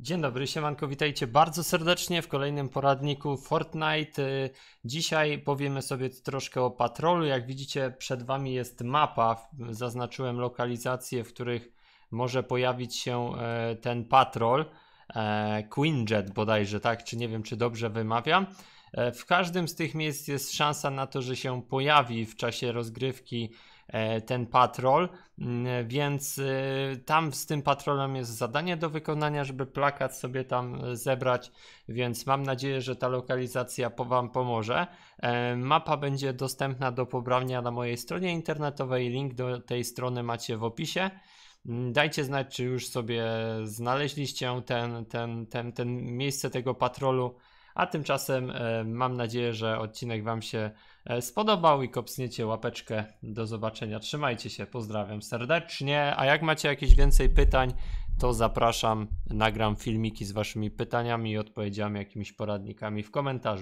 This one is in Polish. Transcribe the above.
Dzień dobry, siemanko, witajcie bardzo serdecznie w kolejnym poradniku Fortnite. Dzisiaj powiemy sobie troszkę o patrolu. Jak widzicie, przed Wami jest mapa. Zaznaczyłem lokalizacje, w których może pojawić się e, ten patrol. E, Queenjet bodajże, tak? Czy nie wiem, czy dobrze wymawiam. E, w każdym z tych miejsc jest szansa na to, że się pojawi w czasie rozgrywki e, ten patrol, mm, więc e, tam z tym patrolem jest zadanie do wykonania, żeby plakat sobie tam zebrać, więc mam nadzieję, że ta lokalizacja po Wam pomoże. Mapa będzie dostępna do pobrania na mojej stronie internetowej, link do tej strony macie w opisie. Mm, dajcie znać, czy już sobie znaleźliście ten, ten, ten, ten miejsce tego patrolu. A tymczasem e, mam nadzieję, że odcinek Wam się e, spodobał i kopsniecie łapeczkę. Do zobaczenia. Trzymajcie się, pozdrawiam serdecznie. A jak macie jakieś więcej pytań, to zapraszam, nagram filmiki z Waszymi pytaniami i odpowiedziami, jakimiś poradnikami w komentarzu.